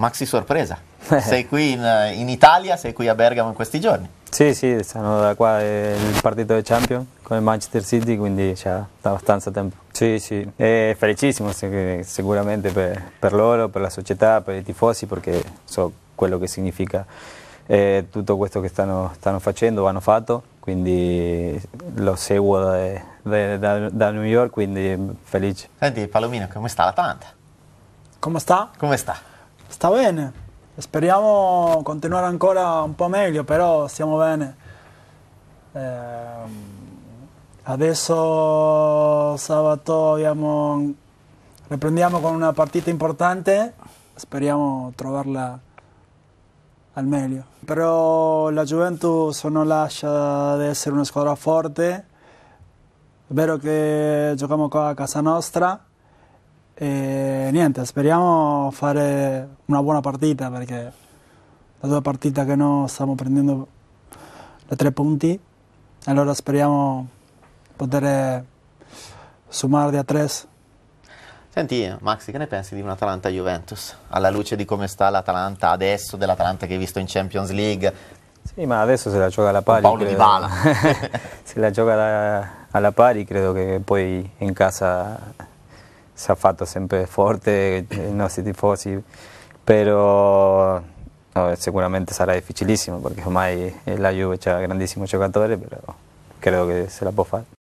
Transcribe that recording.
maxi sorpresa. Eh. sei qui in, eh, in, Italia, sei qui a Bergamo in questi giorni. Sì, sì, sono da qua eh, il partito di Champions con il Manchester City, quindi c'è abbastanza tempo. Sì, sì, è felicissimo sicuramente per, per loro, per la società, per i tifosi, perché so quello che significa eh, tutto questo che stanno, stanno, facendo, hanno fatto, quindi lo seguo da, da, da New York, quindi felice. Senti Palomino, come sta l'Atalanta? Come sta? Come sta? sta bene. Speriamo continuare ancora un po' meglio, però stiamo bene. Eh, adesso sabato abbiamo, riprendiamo con una partita importante, speriamo trovarla al meglio. Però la Juventus non lascia di essere una squadra forte, è vero che giochiamo qua a casa nostra e niente, speriamo fare una buona partita perché la due partita che no stiamo prendendo le tre punti, allora speriamo poter sommare a tre. Senti Maxi, che ne pensi di un'Atalanta-Juventus? Alla luce di come sta l'Atalanta adesso, dell'Atalanta che hai visto in Champions League? Sì, ma adesso se la gioca alla pari... Con Paolo credo, Di Bala! se la gioca alla, alla pari credo che poi in casa Zafato sempre forte, eh, no si tifosi, pero no, sicuramente sarà difficilissimo perché ormai eh, la Juve ha grandissimi giocatori, pero creo que se la puede hacer.